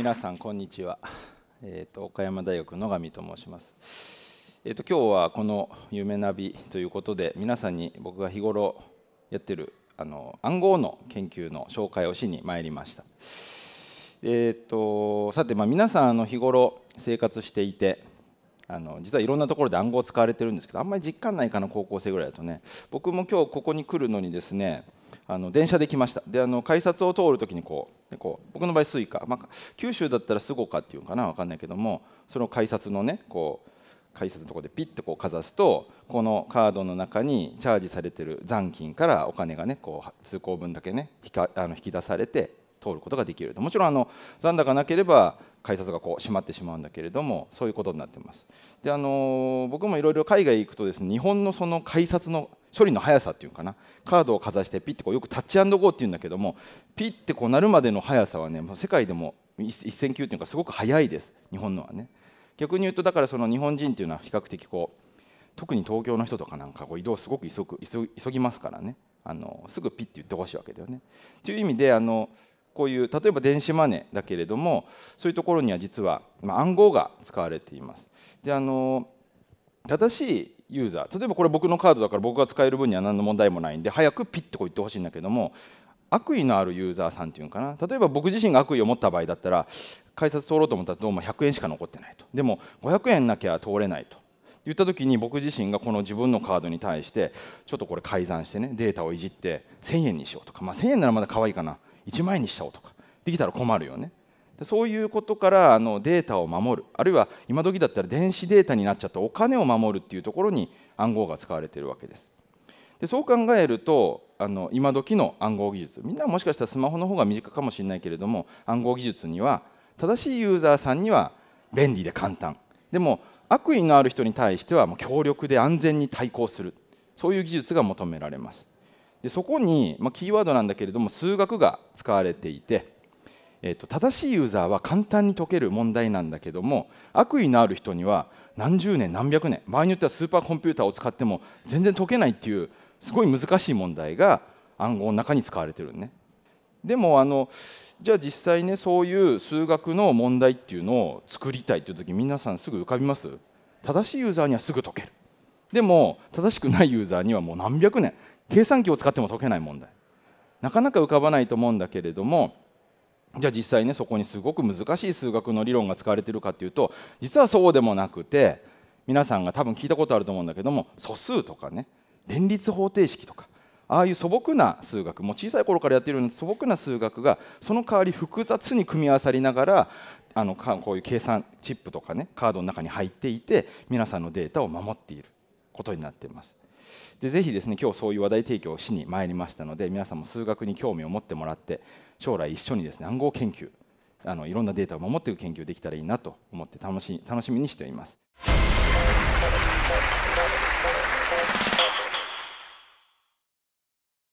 皆さんこんにちは、えーと、岡山大学野上と申します、えーと、今日はこの「夢ナビ」ということで皆さんに僕が日頃やってるあの暗号の研究の紹介をしに参りました、えーと、さてまあ皆さんの日頃生活していてあの実はいろんなところで暗号使われてるんですけどあんまり実感ないかな高校生ぐらいだとね僕も今日ここに来るのにですねあの電車で来ましたであの改札を通るときにこうこう僕の場合スイカ、まあ、九州だったらスゴカっていうのかな分かんないけどもその改札のねこう改札のとこでピッとこうかざすとこのカードの中にチャージされてる残金からお金がねこう通行分だけね引かあの引き出されて通ることができるともちろんあの残高がなければ改札がこう閉まってしまうんだけれどもそういうことになってますであの僕もいろいろ海外行くとですね日本のその改札の処理の速さっていうかなカードをかざしてピッてこうよくタッチゴーっていうんだけどもピッてこうなるまでの速さはねもう世界でも一線級っていうかすごく速いです日本のはね逆に言うとだからその日本人っていうのは比較的こう特に東京の人とかなんかこう移動すごく急ぐ急ぎますからねあのすぐピッて言ってほしいわけだよね。という意味であのこういう例えば電子マネーだけれどもそういうところには実は、暗号が使われています。であの正しいユーザー例えばこれ僕のカードだから僕が使える分には何の問題もないんで早くピッとこう言ってほしいんだけども悪意のあるユーザーさんっていうのかな例えば僕自身が悪意を持った場合だったら改札通ろうと思ったらどうも100円しか残ってないとでも500円なきゃ通れないと言った時に僕自身がこの自分のカードに対してちょっとこれ改ざんしてねデータをいじって1000円にしようとかまあ1000円ならまだ可愛いかな1万円にしちゃおうとかできたら困るよねそういうことからあのデータを守るあるいは今時だったら電子データになっちゃったお金を守るっていうところに暗号が使われているわけですでそう考えるとあの今時の暗号技術みんなもしかしたらスマホの方が身近かもしれないけれども暗号技術には正しいユーザーさんには便利で簡単でも悪意のある人に対してはもう強力で安全に対抗するそういう技術が求められますでそこに、まあ、キーワードなんだけれども数学が使われていて、えー、と正しいユーザーは簡単に解ける問題なんだけども悪意のある人には何十年何百年場合によってはスーパーコンピューターを使っても全然解けないっていうすごい難しい問題が暗号の中に使われてるね。でもあのじゃあ実際ねそういう数学の問題っていうのを作りたいっていう時皆さんすぐ浮かびます正しいユーザーにはすぐ解けるでも正しくないユーザーにはもう何百年計算機を使っても解けない問題なかなか浮かばないと思うんだけれどもじゃあ実際ねそこにすごく難しい数学の理論が使われてるかっていうと実はそうでもなくて皆さんが多分聞いたことあると思うんだけども素数とかね連立方程式とかああいう素朴な数学もう小さい頃からやってるような素朴な数学がその代わり複雑に組み合わさりながらあのこういう計算チップとかねカードの中に入っていて皆さんのデータを守っていることになっています。でぜひですね今日そういう話題提供をしに参りましたので皆さんも数学に興味を持ってもらって将来一緒にですね暗号研究あのいろんなデータを守っていく研究できたらいいなと思って楽し楽しみにしています。